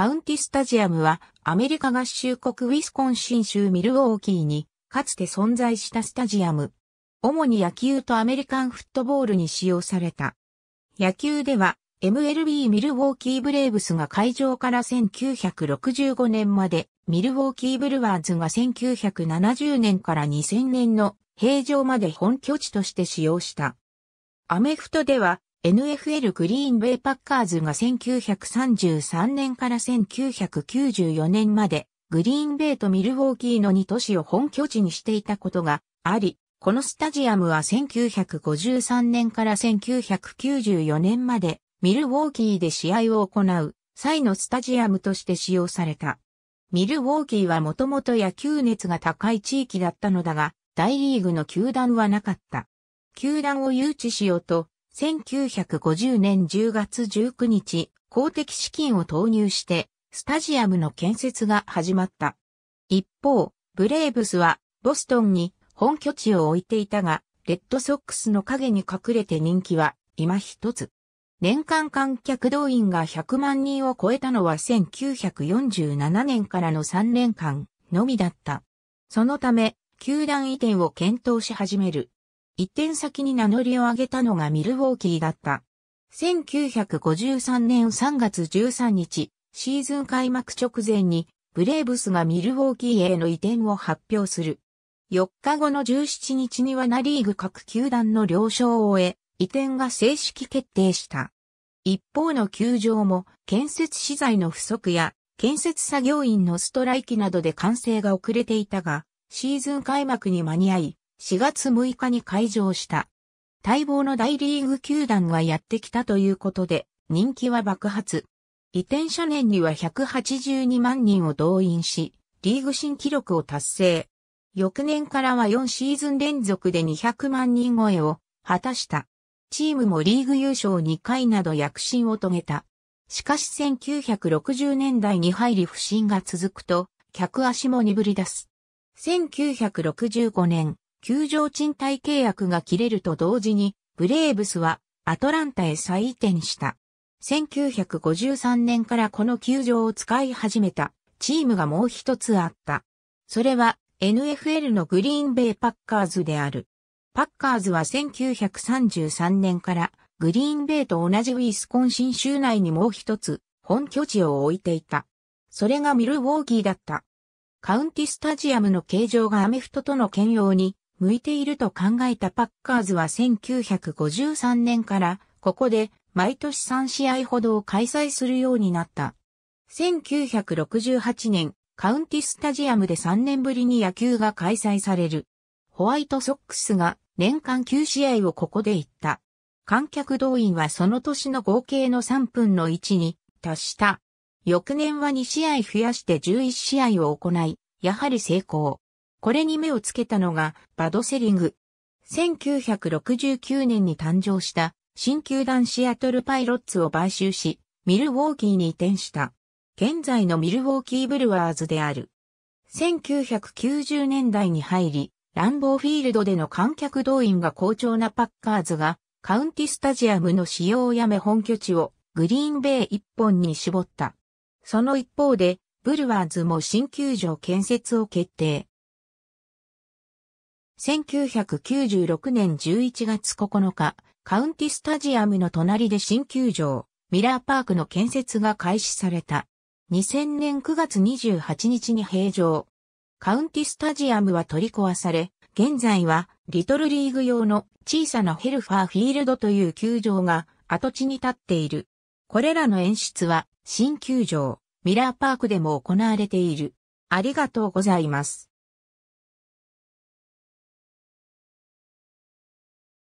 カウンティスタジアムはアメリカ合衆国ウィスコンシン州ミルウォーキーにかつて存在したスタジアム。主に野球とアメリカンフットボールに使用された。野球では MLB ミルウォーキーブレーブスが会場から1965年まで、ミルウォーキーブルワーズが1970年から2000年の平常まで本拠地として使用した。アメフトでは NFL グリーンベイパッカーズが1933年から1994年までグリーンベイとミルウォーキーの2都市を本拠地にしていたことがあり、このスタジアムは1953年から1994年までミルウォーキーで試合を行う際のスタジアムとして使用された。ミルウォーキーはもともと野球熱が高い地域だったのだが、大リーグの球団はなかった。球団を誘致しようと、1950年10月19日、公的資金を投入して、スタジアムの建設が始まった。一方、ブレーブスは、ボストンに本拠地を置いていたが、レッドソックスの影に隠れて人気は、今一つ。年間観客動員が100万人を超えたのは1947年からの3年間のみだった。そのため、球団移転を検討し始める。一点先に名乗りを上げたのがミルウォーキーだった。1953年3月13日、シーズン開幕直前に、ブレーブスがミルウォーキーへの移転を発表する。4日後の17日にはナリーグ各球団の了承を終え、移転が正式決定した。一方の球場も建設資材の不足や建設作業員のストライキなどで完成が遅れていたが、シーズン開幕に間に合い、4月6日に開場した。待望の大リーグ球団がやってきたということで、人気は爆発。移転初年には182万人を動員し、リーグ新記録を達成。翌年からは4シーズン連続で200万人超えを果たした。チームもリーグ優勝2回など躍進を遂げた。しかし1960年代に入り不振が続くと、客足も鈍り出す。1965年、球場賃貸契約が切れると同時に、ブレーブスはアトランタへ再移転した。1953年からこの球場を使い始めたチームがもう一つあった。それは NFL のグリーンベイパッカーズである。パッカーズは1933年からグリーンベイと同じウィスコンシン州内にもう一つ本拠地を置いていた。それがミルウォーギーだった。カウンティスタジアムの形状がアメフトとの兼用に向いていると考えたパッカーズは1953年からここで毎年3試合ほどを開催するようになった。1968年、カウンティスタジアムで3年ぶりに野球が開催される。ホワイトソックスが年間9試合をここで行った。観客動員はその年の合計の3分の1に達した。翌年は2試合増やして11試合を行い、やはり成功。これに目をつけたのがバドセリング。1969年に誕生した新球団シアトルパイロッツを買収し、ミルウォーキーに移転した。現在のミルウォーキーブルワーズである。1990年代に入り、ランボーフィールドでの観客動員が好調なパッカーズが、カウンティスタジアムの使用をやめ本拠地をグリーンベイ一本に絞った。その一方で、ブルワーズも新球場建設を決定。1996年11月9日、カウンティスタジアムの隣で新球場、ミラーパークの建設が開始された。2000年9月28日に閉場。カウンティスタジアムは取り壊され、現在はリトルリーグ用の小さなヘルファーフィールドという球場が跡地に立っている。これらの演出は新球場、ミラーパークでも行われている。ありがとうございます。